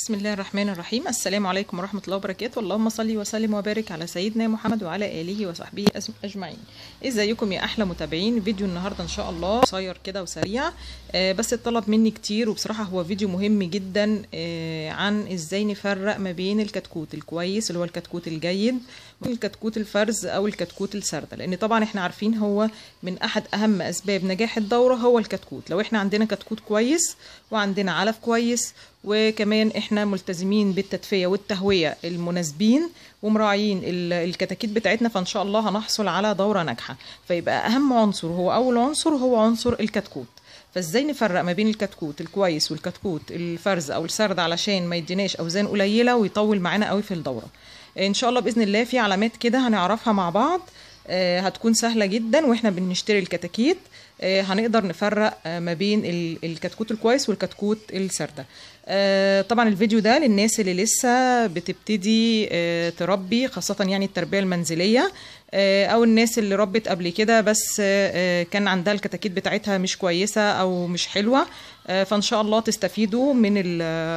بسم الله الرحمن الرحيم السلام عليكم ورحمة الله وبركاته اللهم صل وسلم وبارك على سيدنا محمد وعلى آله وصحبه أجمعين ازيكم يا أحلى متابعين فيديو النهاردة إن شاء الله قصير كده وسريع آه، بس اتطلب مني كتير وبصراحة هو فيديو مهم جدا آه، عن ازاي نفرق ما بين الكتكوت الكويس اللي هو الكتكوت الجيد الكتكوت الفرز او الكتكوت السرده لان طبعا احنا عارفين هو من احد اهم اسباب نجاح الدوره هو الكتكوت لو احنا عندنا كتكوت كويس وعندنا علف كويس وكمان احنا ملتزمين بالتدفئه والتهويه المناسبين ومراعيين الكتاكيت بتاعتنا فان شاء الله هنحصل على دوره ناجحه فيبقى اهم عنصر هو اول عنصر هو عنصر الكتكوت فازاي نفرق ما بين الكتكوت الكويس والكتكوت الفرز او السرد علشان ما يديناش اوزان قليله ويطول معانا قوي في الدوره ان شاء الله باذن الله في علامات كده هنعرفها مع بعض آه، هتكون سهله جدا واحنا بنشتري الكتاكيت آه، هنقدر نفرق آه، ما بين الكتكوت الكويس والكتكوت السردة طبعا الفيديو ده للناس اللي لسه بتبتدي تربي خاصة يعني التربية المنزلية آه، او الناس اللي ربت قبل كده بس آه، آه، كان عندها الكتاكيت بتاعتها مش كويسه او مش حلوه فان شاء الله تستفيدوا من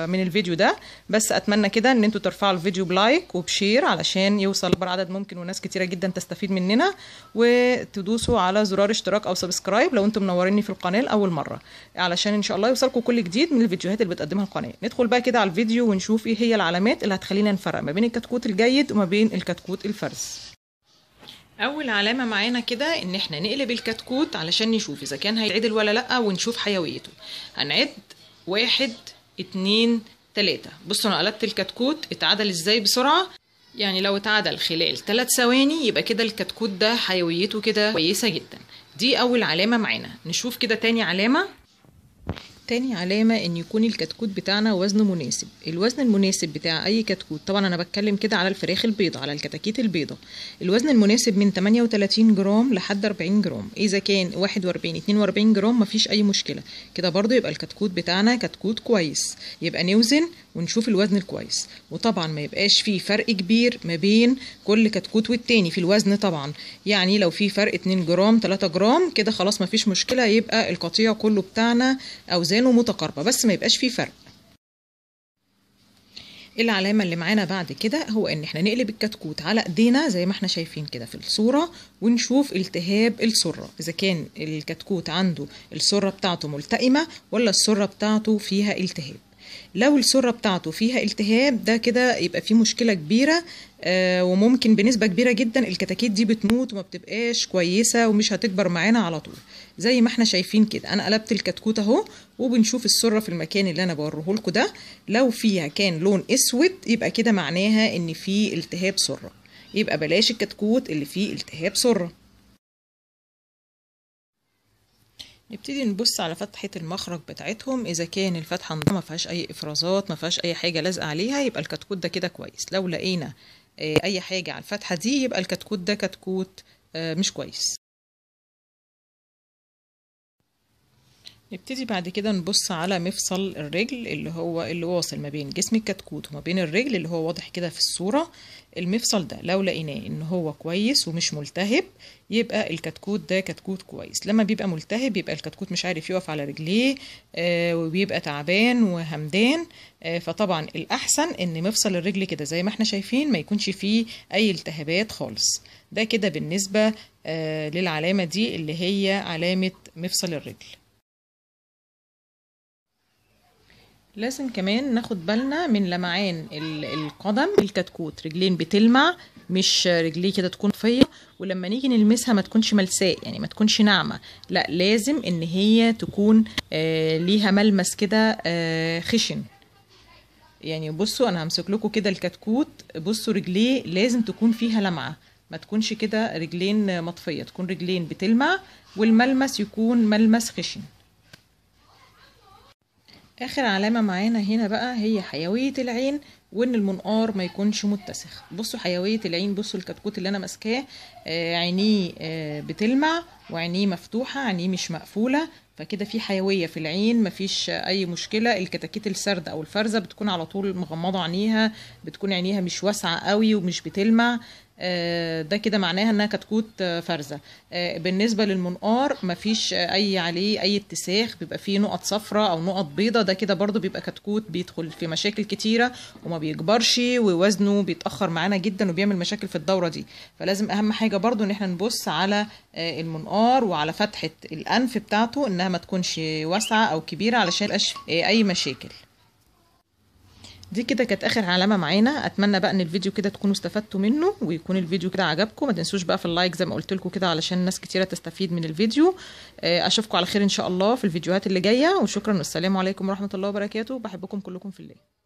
من الفيديو ده بس اتمنى كده ان انتوا ترفعوا الفيديو بلايك وبشير علشان يوصل اكبر عدد ممكن وناس كتيره جدا تستفيد مننا وتدوسوا على زرار اشتراك او سبسكرايب لو انتم منوريني في القناه لاول مره علشان ان شاء الله يوصلكم كل جديد من الفيديوهات اللي بتقدمها القناه ندخل بقى كده على الفيديو ونشوف ايه هي العلامات اللي هتخلينا نفرق ما بين الكتكوت الجيد وما بين الكتكوت الفرز اول علامه معانا كده ان احنا نقلب الكتكوت علشان نشوف اذا كان هيتعدل ولا لا ونشوف حيويته هنعد واحد اتنين تلاتة بصوا انا قلبت الكتكوت اتعدل ازاي بسرعه يعني لو اتعدل خلال تلات ثواني يبقى كده الكتكوت ده حيويته كده كويسه جدا دي اول علامه معانا نشوف كده تاني علامه تاني علامة ان يكون الكتكوت بتاعنا وزنه مناسب الوزن المناسب بتاع اي كتكوت طبعا انا بتكلم كده على الفراخ البيضة على الكتاكيت البيضة الوزن المناسب من 38 جرام لحد 40 جرام اذا كان 41 42 جرام مفيش اي مشكلة كده برضو يبقى الكتكوت بتاعنا كتكوت كويس يبقى نوزن ونشوف الوزن الكويس وطبعا ما يبقاش فيه فرق كبير ما بين كل كتكوت والتاني في الوزن طبعا يعني لو في فرق 2 جرام 3 جرام كده خلاص مفيش مشكلة يبقى القطيع كله بتاعنا او اوزانه متقاربه بس ما يبقاش فيه فرق العلامة اللي معانا بعد كده هو ان احنا نقلب الكتكوت على ايدينا زي ما احنا شايفين كده في الصورة ونشوف التهاب السرة اذا كان الكتكوت عنده السرة بتاعته ملتئمة ولا السرة بتاعته فيها التهاب لو السرة بتاعته فيها التهاب ده كده يبقى فيه مشكلة كبيرة آه وممكن بنسبة كبيرة جدا الكتاكيت دي بتموت وما بتبقاش كويسة ومش هتكبر معانا على طول زي ما احنا شايفين كده انا قلبت الكتكوت اهو وبنشوف السره في المكان اللي انا بوريه لكم ده لو فيها كان لون اسود يبقى كده معناها ان في التهاب سره يبقى بلاش الكتكوت اللي فيه التهاب سره نبتدي نبص على فتحة المخرج بتاعتهم إذا كان الفتحة ما فيهاش أي إفرازات ما فيهاش أي حاجة لازقة عليها يبقى الكتكوت ده كده كويس لو لقينا آه، أي حاجة على الفتحة دي يبقى الكتكوت ده كتكوت آه، مش كويس نبتدي بعد كده نبص على مفصل الرجل اللي هو اللي واصل ما بين جسم الكتكوت وما بين الرجل اللي هو واضح كده في الصورة المفصل ده لو لقيناه ان هو كويس ومش ملتهب يبقى الكتكوت ده كتكوت كويس لما بيبقى ملتهب يبقى الكتكوت مش عارف يقف على رجليه آه وبيبقى تعبان وهمدان آه فطبعا الاحسن ان مفصل الرجل كده زي ما احنا شايفين ما يكونش فيه اي التهابات خالص ده كده بالنسبة آه للعلامة دي اللي هي علامة مفصل الرجل لازم كمان ناخد بالنا من لمعان القدم الكتكوت رجلين بتلمع مش رجليه كده تكون طفيه ولما نيجي نلمسها ما تكونش ملساء يعني ما تكونش ناعمه لا لازم ان هي تكون آه ليها ملمس كده آه خشن يعني بصوا انا همسك لكم كده الكتكوت بصوا رجليه لازم تكون فيها لمعه ما تكونش كده رجلين مطفيه تكون رجلين بتلمع والملمس يكون ملمس خشن اخر علامه معانا هنا بقى هي حيويه العين وان المنقار ما يكونش متسخ بصوا حيويه العين بصوا الكتكوت اللي انا ماسكاه آه عينيه آه بتلمع وعينيه مفتوحه عينيه مش مقفوله فكده في حيويه في العين مفيش اي مشكله الكتاكيت السرد او الفرزه بتكون على طول مغمضه عينيها بتكون عينيها مش واسعه قوي ومش بتلمع آه، ده كده معناها انها كتكوت آه، فارزه آه، بالنسبه للمنقار مفيش اي عليه اي اتساخ بيبقى فيه نقط صفراء او نقط بيضه ده كده برضو بيبقى كتكوت بيدخل في مشاكل كتيره وما بيكبرش ووزنه بيتاخر معانا جدا وبيعمل مشاكل في الدوره دي فلازم اهم حاجه برضو ان احنا نبص على المنقار وعلى فتحه الانف بتاعته انها ما تكونش واسعه او كبيره علشان اي مشاكل دي كده كانت اخر علامه معانا اتمنى بقى ان الفيديو كده تكونوا استفدتوا منه ويكون الفيديو كده عجبكم ما تنسوش بقى في اللايك زي ما قلت لكم كده علشان ناس كتيره تستفيد من الفيديو آه، اشوفكم على خير ان شاء الله في الفيديوهات اللي جايه وشكرا والسلام عليكم ورحمه الله وبركاته بحبكم كلكم في الله